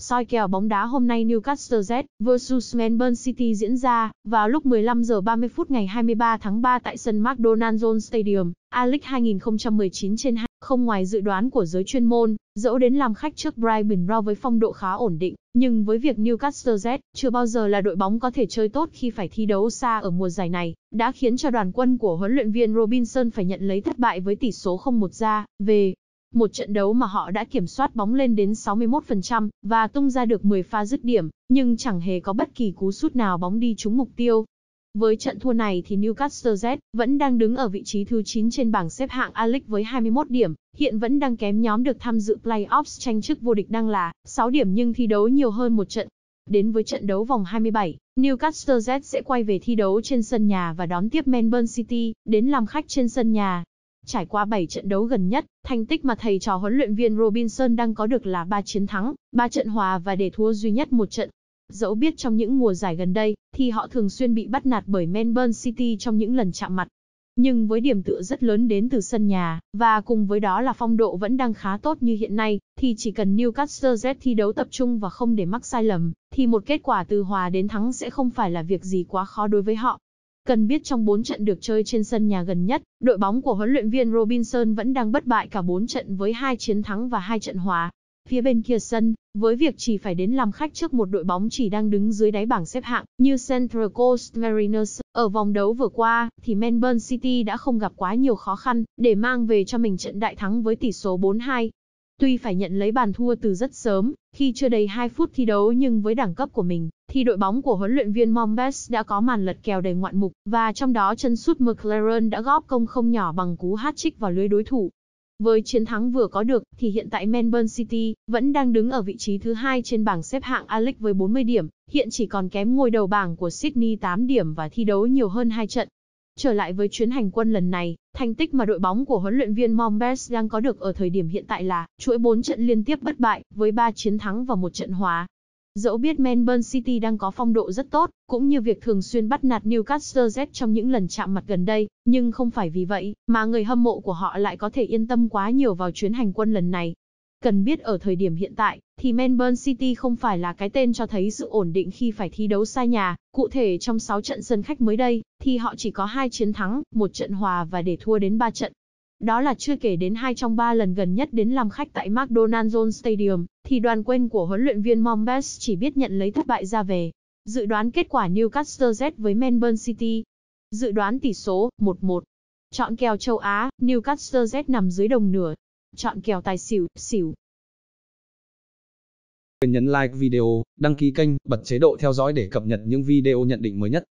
Soi kèo bóng đá hôm nay Newcastle Z vs Melbourne City diễn ra vào lúc 15 giờ 30 phút ngày 23 tháng 3 tại sân McDonald Jones Stadium, Alex 2019 trên 2. Không ngoài dự đoán của giới chuyên môn, dẫu đến làm khách trước Brighton Row với phong độ khá ổn định, nhưng với việc Newcastle Z chưa bao giờ là đội bóng có thể chơi tốt khi phải thi đấu xa ở mùa giải này, đã khiến cho đoàn quân của huấn luyện viên Robinson phải nhận lấy thất bại với tỷ số 0-1 ra về một trận đấu mà họ đã kiểm soát bóng lên đến 61% và tung ra được 10 pha dứt điểm, nhưng chẳng hề có bất kỳ cú sút nào bóng đi trúng mục tiêu. Với trận thua này thì Newcastle Z vẫn đang đứng ở vị trí thứ 9 trên bảng xếp hạng a với 21 điểm, hiện vẫn đang kém nhóm được tham dự playoffs tranh chức vô địch đang là 6 điểm nhưng thi đấu nhiều hơn một trận. Đến với trận đấu vòng 27, Newcastle Z sẽ quay về thi đấu trên sân nhà và đón tiếp Melbourne City, đến làm khách trên sân nhà. Trải qua 7 trận đấu gần nhất, thành tích mà thầy trò huấn luyện viên Robinson đang có được là 3 chiến thắng, 3 trận hòa và để thua duy nhất một trận. Dẫu biết trong những mùa giải gần đây, thì họ thường xuyên bị bắt nạt bởi Melbourne City trong những lần chạm mặt. Nhưng với điểm tựa rất lớn đến từ sân nhà, và cùng với đó là phong độ vẫn đang khá tốt như hiện nay, thì chỉ cần Newcastle Z thi đấu tập trung và không để mắc sai lầm, thì một kết quả từ hòa đến thắng sẽ không phải là việc gì quá khó đối với họ. Cần biết trong 4 trận được chơi trên sân nhà gần nhất, đội bóng của huấn luyện viên Robinson vẫn đang bất bại cả 4 trận với 2 chiến thắng và 2 trận hòa. Phía bên kia sân, với việc chỉ phải đến làm khách trước một đội bóng chỉ đang đứng dưới đáy bảng xếp hạng như Central Coast Mariners, ở vòng đấu vừa qua, thì Melbourne City đã không gặp quá nhiều khó khăn để mang về cho mình trận đại thắng với tỷ số 4-2. Tuy phải nhận lấy bàn thua từ rất sớm, khi chưa đầy 2 phút thi đấu nhưng với đẳng cấp của mình, khi đội bóng của huấn luyện viên Mombes đã có màn lật kèo đầy ngoạn mục, và trong đó chân sút McLaren đã góp công không nhỏ bằng cú hat-trick vào lưới đối thủ. Với chiến thắng vừa có được, thì hiện tại Melbourne City vẫn đang đứng ở vị trí thứ hai trên bảng xếp hạng A-League với 40 điểm, hiện chỉ còn kém ngôi đầu bảng của Sydney 8 điểm và thi đấu nhiều hơn 2 trận. Trở lại với chuyến hành quân lần này, thành tích mà đội bóng của huấn luyện viên Mombes đang có được ở thời điểm hiện tại là chuỗi 4 trận liên tiếp bất bại với 3 chiến thắng và một trận hòa. Dẫu biết Melbourne City đang có phong độ rất tốt, cũng như việc thường xuyên bắt nạt Newcastle Z trong những lần chạm mặt gần đây, nhưng không phải vì vậy mà người hâm mộ của họ lại có thể yên tâm quá nhiều vào chuyến hành quân lần này. Cần biết ở thời điểm hiện tại, thì Melbourne City không phải là cái tên cho thấy sự ổn định khi phải thi đấu xa nhà, cụ thể trong 6 trận sân khách mới đây, thì họ chỉ có 2 chiến thắng, một trận hòa và để thua đến 3 trận, đó là chưa kể đến hai trong ba lần gần nhất đến làm khách tại McDonald's Stadium, thì đoàn quên của huấn luyện viên Mombes chỉ biết nhận lấy thất bại ra về. Dự đoán kết quả Newcastle Z với Melbourne City. Dự đoán tỷ số 1-1. Chọn kèo châu Á, Newcastle Z nằm dưới đồng nửa. Chọn kèo tài xỉu, xỉu. Nhấn like video, đăng ký kênh, bật chế độ theo dõi để cập nhật những video nhận định mới nhất.